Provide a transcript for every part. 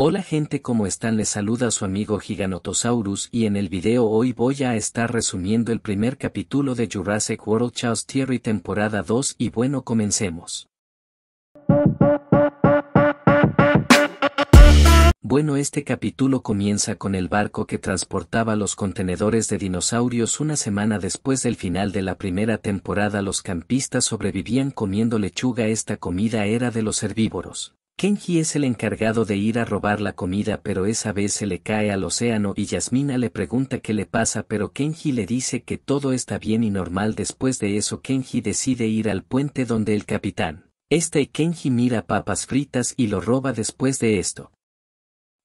Hola gente cómo están les saluda su amigo Giganotosaurus y en el video hoy voy a estar resumiendo el primer capítulo de Jurassic World Chaos Theory temporada 2 y bueno comencemos. Bueno este capítulo comienza con el barco que transportaba los contenedores de dinosaurios una semana después del final de la primera temporada los campistas sobrevivían comiendo lechuga esta comida era de los herbívoros. Kenji es el encargado de ir a robar la comida pero esa vez se le cae al océano y Yasmina le pregunta qué le pasa pero Kenji le dice que todo está bien y normal después de eso Kenji decide ir al puente donde el capitán. Este Kenji mira papas fritas y lo roba después de esto.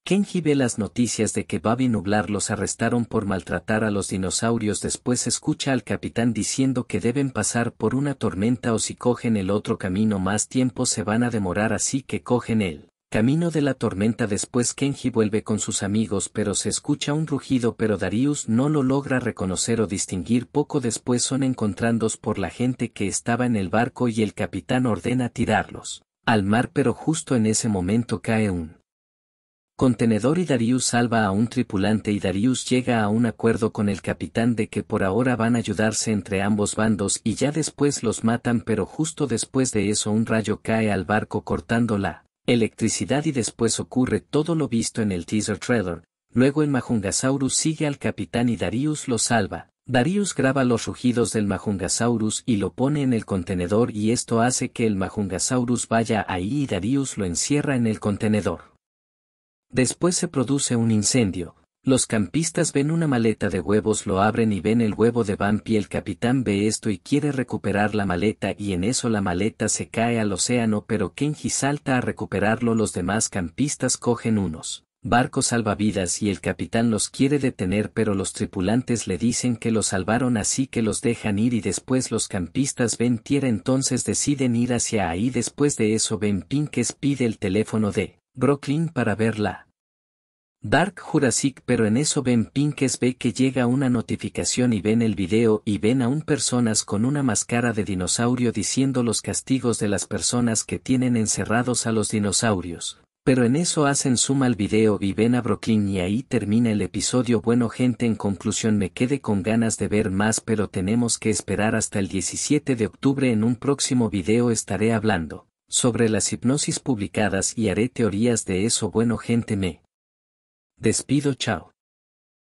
Kenji ve las noticias de que Bobby Nublar los arrestaron por maltratar a los dinosaurios. Después escucha al capitán diciendo que deben pasar por una tormenta o si cogen el otro camino más tiempo se van a demorar así que cogen el camino de la tormenta. Después Kenji vuelve con sus amigos pero se escucha un rugido pero Darius no lo logra reconocer o distinguir. Poco después son encontrados por la gente que estaba en el barco y el capitán ordena tirarlos al mar pero justo en ese momento cae un Contenedor y Darius salva a un tripulante y Darius llega a un acuerdo con el capitán de que por ahora van a ayudarse entre ambos bandos y ya después los matan pero justo después de eso un rayo cae al barco cortando la electricidad y después ocurre todo lo visto en el teaser trailer, luego el Majungasaurus sigue al capitán y Darius lo salva. Darius graba los rugidos del Majungasaurus y lo pone en el contenedor y esto hace que el Majungasaurus vaya ahí y Darius lo encierra en el contenedor. Después se produce un incendio, los campistas ven una maleta de huevos, lo abren y ven el huevo de Bumpy El capitán ve esto y quiere recuperar la maleta y en eso la maleta se cae al océano pero Kenji salta a recuperarlo. Los demás campistas cogen unos barcos salvavidas y el capitán los quiere detener pero los tripulantes le dicen que los salvaron así que los dejan ir y después los campistas ven tierra entonces deciden ir hacia ahí después de eso Ben Pinkes pide el teléfono de Brooklyn para verla. Dark Jurassic pero en eso ven Pinkes ve que llega una notificación y ven el video y ven a un personas con una máscara de dinosaurio diciendo los castigos de las personas que tienen encerrados a los dinosaurios. Pero en eso hacen suma al video y ven a Brooklyn y ahí termina el episodio bueno gente en conclusión me quedé con ganas de ver más pero tenemos que esperar hasta el 17 de octubre en un próximo video estaré hablando sobre las hipnosis publicadas y haré teorías de eso bueno gente me. Despido chao.